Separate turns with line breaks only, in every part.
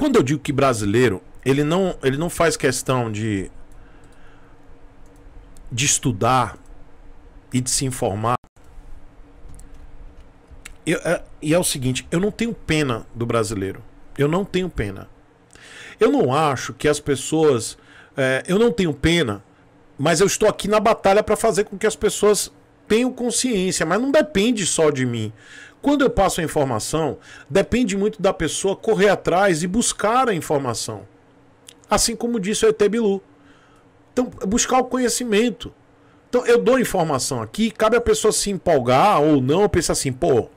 Quando eu digo que brasileiro, ele não, ele não faz questão de, de estudar e de se informar. E é, e é o seguinte, eu não tenho pena do brasileiro. Eu não tenho pena. Eu não acho que as pessoas. É, eu não tenho pena, mas eu estou aqui na batalha para fazer com que as pessoas tenham consciência. Mas não depende só de mim. Quando eu passo a informação, depende muito da pessoa correr atrás e buscar a informação. Assim como disse o Etebilu. Então, buscar o conhecimento. Então, eu dou informação aqui, cabe a pessoa se empolgar ou não, pensar assim, pô,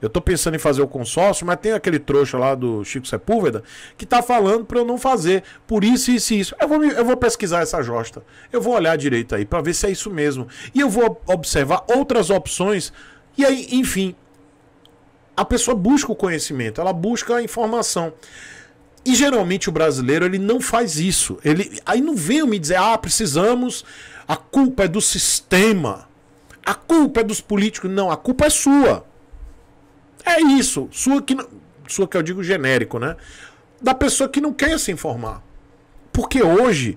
eu tô pensando em fazer o consórcio, mas tem aquele trouxa lá do Chico Sepúlveda que tá falando para eu não fazer, por isso, isso e isso. Eu vou, eu vou pesquisar essa josta, eu vou olhar direito aí para ver se é isso mesmo. E eu vou observar outras opções, e aí, enfim, a pessoa busca o conhecimento, ela busca a informação. E geralmente o brasileiro ele não faz isso. Ele aí não vem me dizer: "Ah, precisamos, a culpa é do sistema. A culpa é dos políticos". Não, a culpa é sua. É isso, sua que sua que eu digo genérico, né? Da pessoa que não quer se informar. Porque hoje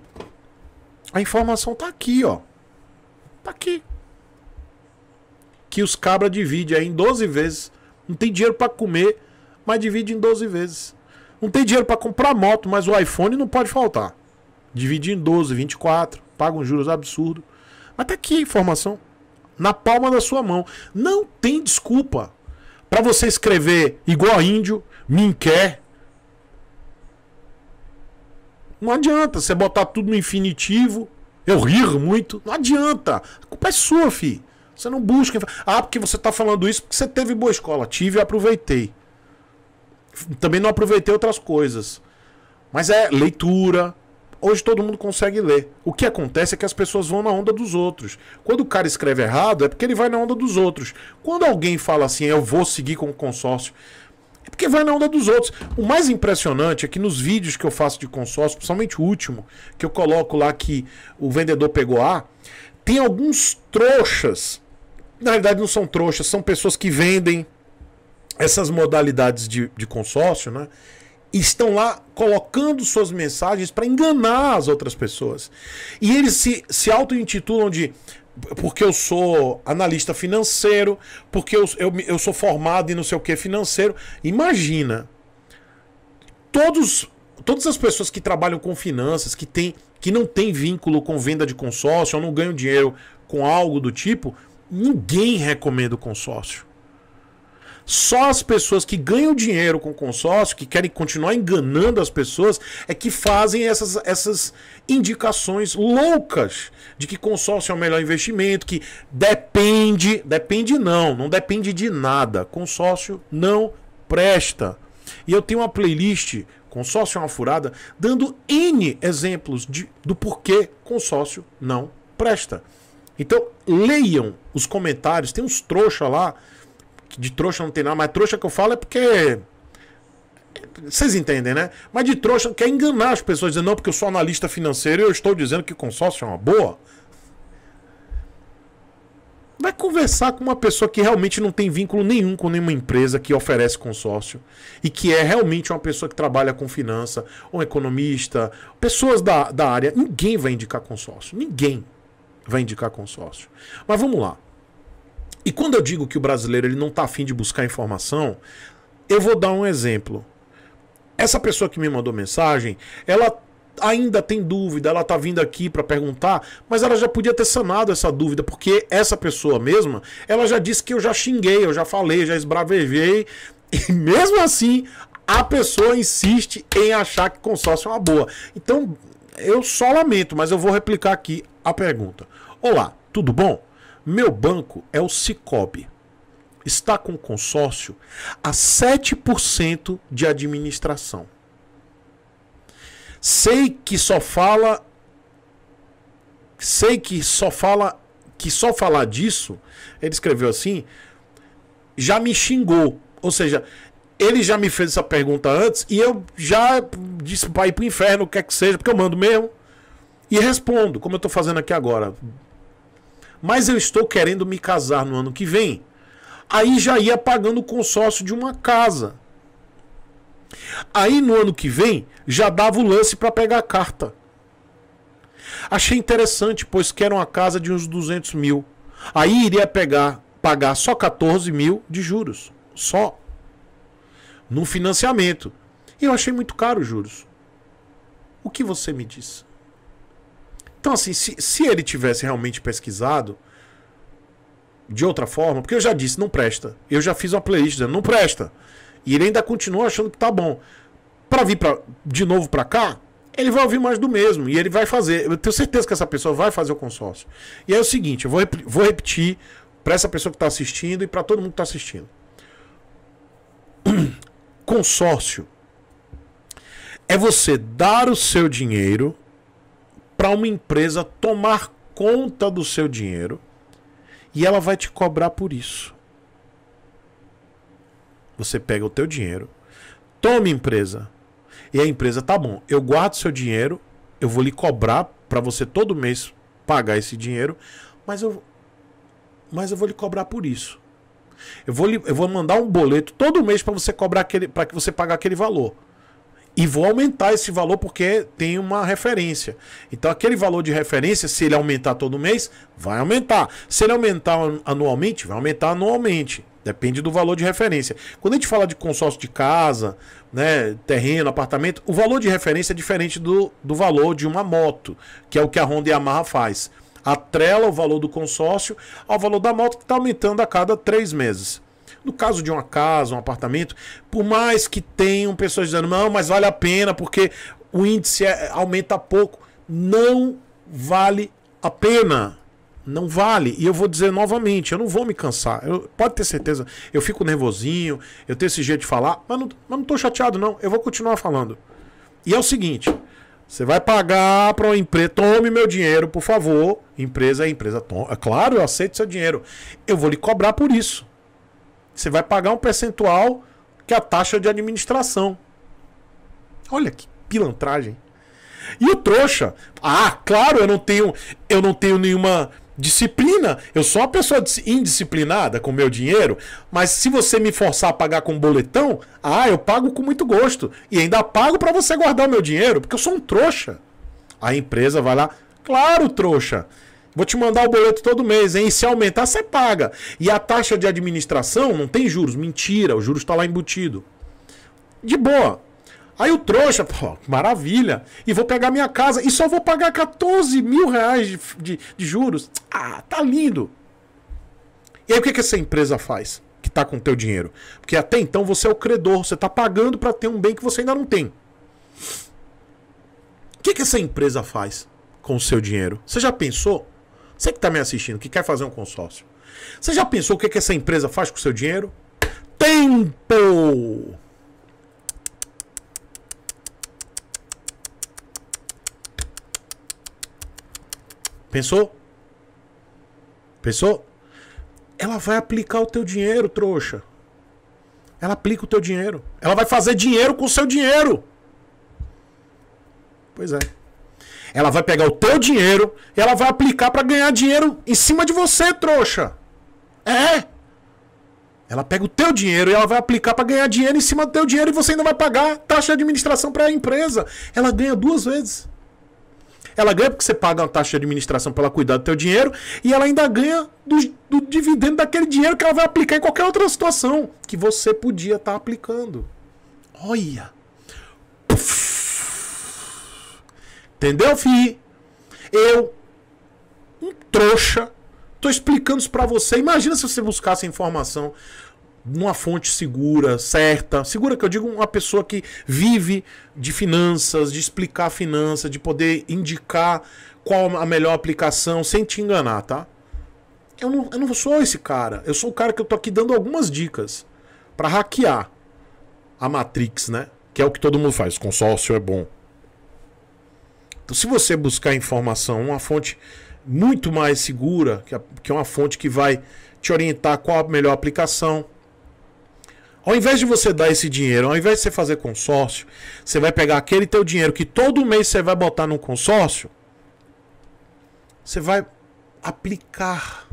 a informação tá aqui, ó. Tá aqui. Que os cabra divide aí em 12 vezes não tem dinheiro para comer, mas divide em 12 vezes. Não tem dinheiro para comprar moto, mas o iPhone não pode faltar. Divide em 12, 24, paga uns juros absurdo. Mas tá aqui a informação na palma da sua mão. Não tem desculpa para você escrever igual índio, me quer. Não adianta você botar tudo no infinitivo. Eu rir muito. Não adianta. A culpa é sua, filho. Você não busca. Ah, porque você está falando isso porque você teve boa escola. Tive e aproveitei. Também não aproveitei outras coisas. Mas é leitura. Hoje todo mundo consegue ler. O que acontece é que as pessoas vão na onda dos outros. Quando o cara escreve errado, é porque ele vai na onda dos outros. Quando alguém fala assim, eu vou seguir com o consórcio, é porque vai na onda dos outros. O mais impressionante é que nos vídeos que eu faço de consórcio, principalmente o último, que eu coloco lá que o vendedor pegou A, ah, tem alguns trouxas na realidade não são trouxas, são pessoas que vendem essas modalidades de, de consórcio, né? E estão lá colocando suas mensagens para enganar as outras pessoas. E eles se, se auto-intitulam de porque eu sou analista financeiro, porque eu, eu, eu sou formado em não sei o que financeiro. Imagina, todos, todas as pessoas que trabalham com finanças, que, tem, que não têm vínculo com venda de consórcio, ou não ganham dinheiro com algo do tipo, ninguém recomenda o consórcio. Só as pessoas que ganham dinheiro com consórcio, que querem continuar enganando as pessoas, é que fazem essas, essas indicações loucas de que consórcio é o melhor investimento, que depende, depende não, não depende de nada. Consórcio não presta. E eu tenho uma playlist, consórcio é uma furada, dando N exemplos de, do porquê consórcio não presta. Então, leiam os comentários. Tem uns trouxa lá. De trouxa não tem nada, mas trouxa que eu falo é porque. Vocês entendem, né? Mas de trouxa quer enganar as pessoas, dizendo, não, porque eu sou analista financeiro e eu estou dizendo que consórcio é uma boa. Vai conversar com uma pessoa que realmente não tem vínculo nenhum com nenhuma empresa que oferece consórcio e que é realmente uma pessoa que trabalha com finança, um economista, pessoas da, da área. Ninguém vai indicar consórcio. Ninguém vai indicar consórcio. Mas vamos lá. E quando eu digo que o brasileiro ele não está afim de buscar informação, eu vou dar um exemplo. Essa pessoa que me mandou mensagem, ela ainda tem dúvida, ela está vindo aqui para perguntar, mas ela já podia ter sanado essa dúvida, porque essa pessoa mesma, ela já disse que eu já xinguei, eu já falei, já esbravejei, e mesmo assim a pessoa insiste em achar que consórcio é uma boa. Então, eu só lamento, mas eu vou replicar aqui a pergunta. Olá, tudo bom? Meu banco é o Cicobi. Está com consórcio a 7% de administração. Sei que só fala sei que só fala que só falar disso, ele escreveu assim, já me xingou. Ou seja, ele já me fez essa pergunta antes e eu já disse para ir pro inferno, o que é que seja, porque eu mando mesmo. E respondo, como eu estou fazendo aqui agora mas eu estou querendo me casar no ano que vem. Aí já ia pagando o consórcio de uma casa. Aí no ano que vem já dava o lance para pegar a carta. Achei interessante, pois que era uma casa de uns 200 mil. Aí iria pegar, pagar só 14 mil de juros. Só. Num financiamento. E eu achei muito caro os juros. O que você me diz? Então, assim, se, se ele tivesse realmente pesquisado de outra forma, porque eu já disse, não presta. Eu já fiz uma playlist dizendo, não presta. E ele ainda continua achando que tá bom. Para vir pra, de novo para cá, ele vai ouvir mais do mesmo. E ele vai fazer. Eu tenho certeza que essa pessoa vai fazer o consórcio. E é o seguinte: eu vou, vou repetir para essa pessoa que está assistindo e para todo mundo que está assistindo. consórcio é você dar o seu dinheiro para uma empresa tomar conta do seu dinheiro e ela vai te cobrar por isso. Você pega o teu dinheiro, toma empresa. E a empresa, tá bom, eu guardo seu dinheiro, eu vou lhe cobrar para você todo mês pagar esse dinheiro, mas eu mas eu vou lhe cobrar por isso. Eu vou, lhe, eu vou mandar um boleto todo mês para você cobrar aquele para que você pagar aquele valor e vou aumentar esse valor porque tem uma referência. Então, aquele valor de referência, se ele aumentar todo mês, vai aumentar. Se ele aumentar anualmente, vai aumentar anualmente. Depende do valor de referência. Quando a gente fala de consórcio de casa, né, terreno, apartamento, o valor de referência é diferente do, do valor de uma moto, que é o que a Honda e a Yamaha faz. Atrela o valor do consórcio ao valor da moto que está aumentando a cada três meses. No caso de uma casa, um apartamento, por mais que tenham pessoas dizendo, não, mas vale a pena porque o índice é, aumenta pouco. Não vale a pena. Não vale. E eu vou dizer novamente, eu não vou me cansar. Eu, pode ter certeza, eu fico nervosinho, eu tenho esse jeito de falar, mas não, mas não tô chateado, não. Eu vou continuar falando. E é o seguinte: você vai pagar para uma empresa, tome meu dinheiro, por favor. Empresa é empresa, tome. É claro, eu aceito seu dinheiro. Eu vou lhe cobrar por isso. Você vai pagar um percentual que é a taxa de administração. Olha que pilantragem. E o trouxa? Ah, claro, eu não tenho, eu não tenho nenhuma disciplina. Eu sou uma pessoa indisciplinada com meu dinheiro, mas se você me forçar a pagar com boletão, ah, eu pago com muito gosto e ainda pago para você guardar o meu dinheiro, porque eu sou um trouxa. A empresa vai lá, claro, trouxa. Vou te mandar o boleto todo mês, hein? E se aumentar, você paga. E a taxa de administração não tem juros. Mentira, o juros está lá embutido. De boa. Aí o trouxa, pô, maravilha. E vou pegar minha casa e só vou pagar 14 mil reais de, de, de juros. Ah, tá lindo. E aí o que, que essa empresa faz que tá com o teu dinheiro? Porque até então você é o credor, você tá pagando para ter um bem que você ainda não tem. O que, que essa empresa faz com o seu dinheiro? Você já pensou? Você que está me assistindo, que quer fazer um consórcio. Você já pensou o que, que essa empresa faz com o seu dinheiro? Tempo! Pensou? Pensou? Ela vai aplicar o teu dinheiro, trouxa. Ela aplica o teu dinheiro. Ela vai fazer dinheiro com o seu dinheiro. Pois é. Ela vai pegar o teu dinheiro e ela vai aplicar para ganhar dinheiro em cima de você, trouxa. É. Ela pega o teu dinheiro e ela vai aplicar para ganhar dinheiro em cima do teu dinheiro e você ainda vai pagar taxa de administração para a empresa. Ela ganha duas vezes. Ela ganha porque você paga uma taxa de administração para ela cuidar do teu dinheiro e ela ainda ganha do, do, dividendo daquele dinheiro que ela vai aplicar em qualquer outra situação que você podia estar tá aplicando. Olha! Entendeu, fi? Eu, um trouxa, tô explicando isso para você. Imagina se você buscasse informação numa fonte segura, certa. Segura que eu digo uma pessoa que vive de finanças, de explicar finanças, de poder indicar qual a melhor aplicação sem te enganar, tá? Eu não, eu não sou esse cara. Eu sou o cara que eu tô aqui dando algumas dicas para hackear a Matrix, né? Que é o que todo mundo faz. Consórcio é bom. Então, se você buscar informação, uma fonte muito mais segura, que é uma fonte que vai te orientar qual a melhor aplicação. Ao invés de você dar esse dinheiro, ao invés de você fazer consórcio, você vai pegar aquele teu dinheiro que todo mês você vai botar no consórcio, você vai aplicar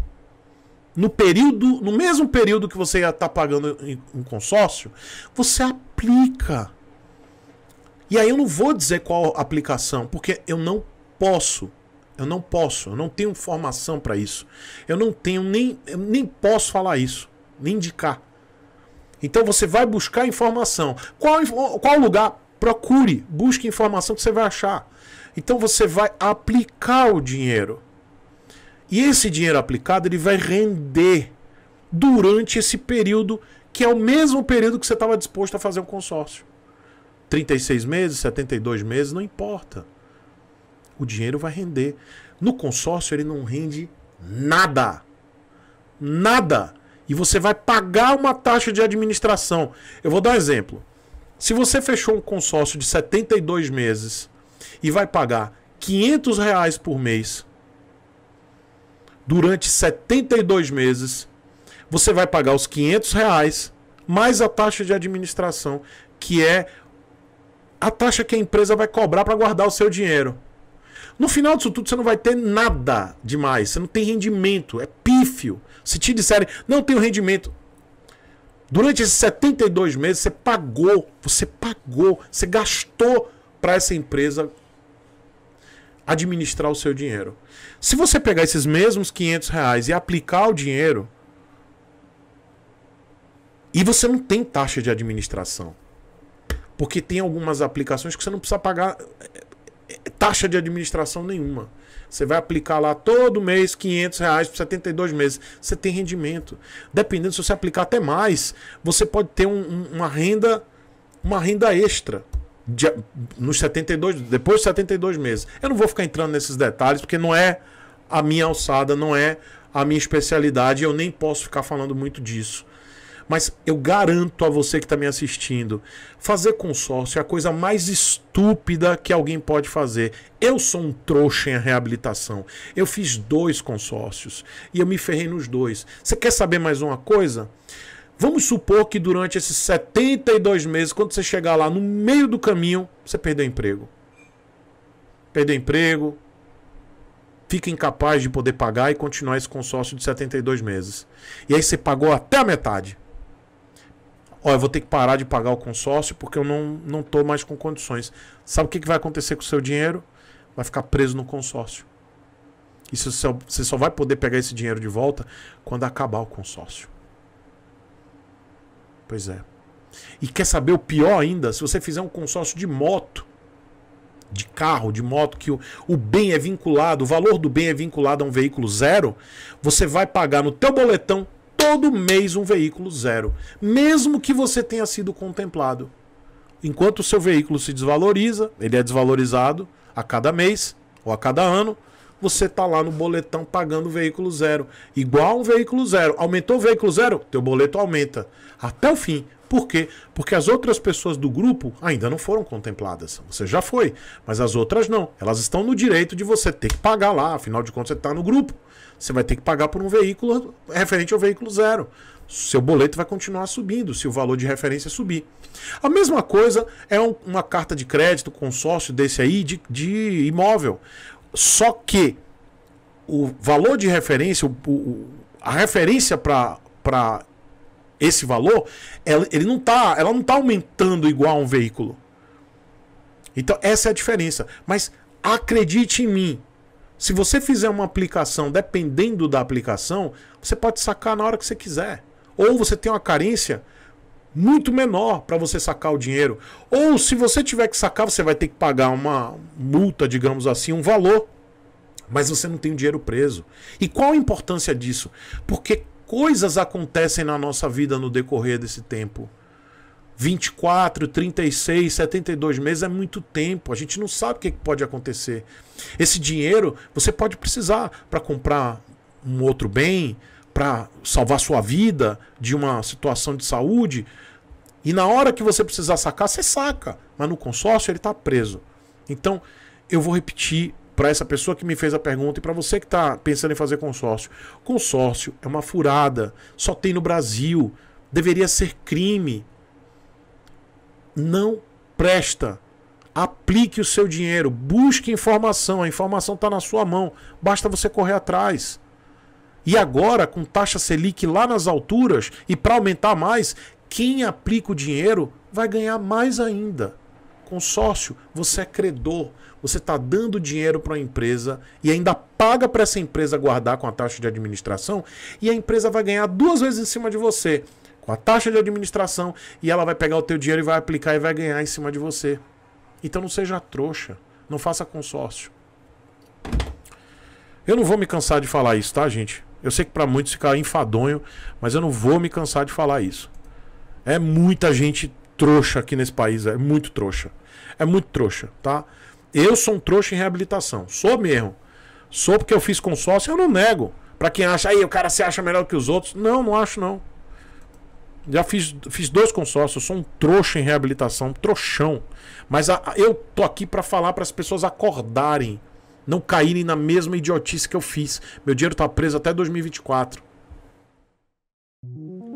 no período, no mesmo período que você ia estar tá pagando em um consórcio, você aplica e aí eu não vou dizer qual aplicação, porque eu não posso. Eu não posso, eu não tenho formação para isso. Eu não tenho nem nem posso falar isso, nem indicar. Então você vai buscar informação. Qual qual lugar? Procure, busque informação que você vai achar. Então você vai aplicar o dinheiro. E esse dinheiro aplicado, ele vai render durante esse período que é o mesmo período que você estava disposto a fazer um consórcio. 36 meses, 72 meses, não importa. O dinheiro vai render. No consórcio ele não rende nada. Nada. E você vai pagar uma taxa de administração. Eu vou dar um exemplo. Se você fechou um consórcio de 72 meses e vai pagar 500 reais por mês durante 72 meses, você vai pagar os 500 reais mais a taxa de administração, que é a taxa que a empresa vai cobrar para guardar o seu dinheiro. No final disso tudo, você não vai ter nada demais. Você não tem rendimento. É pífio. Se te disserem, não tem rendimento. Durante esses 72 meses, você pagou. Você pagou. Você gastou para essa empresa administrar o seu dinheiro. Se você pegar esses mesmos 500 reais e aplicar o dinheiro. E você não tem taxa de administração. Porque tem algumas aplicações que você não precisa pagar eh, eh, taxa de administração nenhuma. Você vai aplicar lá todo mês 500 reais por 72 meses. Você tem rendimento. Dependendo se você aplicar até mais, você pode ter um, um, uma renda uma renda extra de, nos 72 depois de 72 meses. Eu não vou ficar entrando nesses detalhes porque não é a minha alçada, não é a minha especialidade. Eu nem posso ficar falando muito disso. Mas eu garanto a você que está me assistindo: fazer consórcio é a coisa mais estúpida que alguém pode fazer. Eu sou um trouxa em reabilitação. Eu fiz dois consórcios e eu me ferrei nos dois. Você quer saber mais uma coisa? Vamos supor que durante esses 72 meses, quando você chegar lá no meio do caminho, você perdeu emprego. Perdeu emprego, fica incapaz de poder pagar e continuar esse consórcio de 72 meses. E aí você pagou até a metade ó, eu vou ter que parar de pagar o consórcio porque eu não, não tô mais com condições. Sabe o que, que vai acontecer com o seu dinheiro? Vai ficar preso no consórcio. E você só vai poder pegar esse dinheiro de volta quando acabar o consórcio. Pois é. E quer saber o pior ainda? Se você fizer um consórcio de moto, de carro, de moto, que o, o bem é vinculado, o valor do bem é vinculado a um veículo zero, você vai pagar no teu boletão todo mês um veículo zero, mesmo que você tenha sido contemplado. Enquanto o seu veículo se desvaloriza, ele é desvalorizado a cada mês ou a cada ano, você está lá no boletão pagando veículo zero. Igual um veículo zero. Aumentou o veículo zero? Teu boleto aumenta. Até o fim. Por quê? Porque as outras pessoas do grupo ainda não foram contempladas. Você já foi, mas as outras não. Elas estão no direito de você ter que pagar lá, afinal de contas você está no grupo. Você vai ter que pagar por um veículo referente ao veículo zero. Seu boleto vai continuar subindo se o valor de referência subir. A mesma coisa é um, uma carta de crédito, consórcio desse aí, de, de imóvel. Só que o valor de referência, o, o, a referência para esse valor, ela, ele não tá, ela não está aumentando igual a um veículo. Então, essa é a diferença. Mas acredite em mim, se você fizer uma aplicação, dependendo da aplicação, você pode sacar na hora que você quiser. Ou você tem uma carência muito menor para você sacar o dinheiro. Ou se você tiver que sacar, você vai ter que pagar uma multa, digamos assim, um valor. Mas você não tem o dinheiro preso. E qual a importância disso? Porque coisas acontecem na nossa vida no decorrer desse tempo. 24, 36, 72 meses é muito tempo. A gente não sabe o que é pode acontecer. Esse dinheiro você pode precisar para comprar um outro bem, para salvar sua vida de uma situação de saúde. E na hora que você precisar sacar, você saca. Mas no consórcio ele está preso. Então, eu vou repetir para essa pessoa que me fez a pergunta e para você que está pensando em fazer consórcio. Consórcio é uma furada. Só tem no Brasil. Deveria ser crime não presta. Aplique o seu dinheiro, busque informação, a informação está na sua mão, basta você correr atrás. E agora, com taxa Selic lá nas alturas e para aumentar mais, quem aplica o dinheiro vai ganhar mais ainda. Consórcio, você é credor, você está dando dinheiro para a empresa e ainda paga para essa empresa guardar com a taxa de administração e a empresa vai ganhar duas vezes em cima de você com a taxa de administração e ela vai pegar o teu dinheiro e vai aplicar e vai ganhar em cima de você. Então não seja trouxa, não faça consórcio. Eu não vou me cansar de falar isso, tá, gente? Eu sei que para muitos fica enfadonho, mas eu não vou me cansar de falar isso. É muita gente trouxa aqui nesse país, é muito trouxa. É muito trouxa, tá? Eu sou um trouxa em reabilitação, sou mesmo. Sou porque eu fiz consórcio, eu não nego. Para quem acha, aí o cara se acha melhor que os outros. Não, não acho não. Já fiz, fiz dois consórcios, sou um trouxa em reabilitação, trouxão. Mas a, a, eu tô aqui para falar para as pessoas acordarem, não caírem na mesma idiotice que eu fiz. Meu dinheiro tá preso até 2024.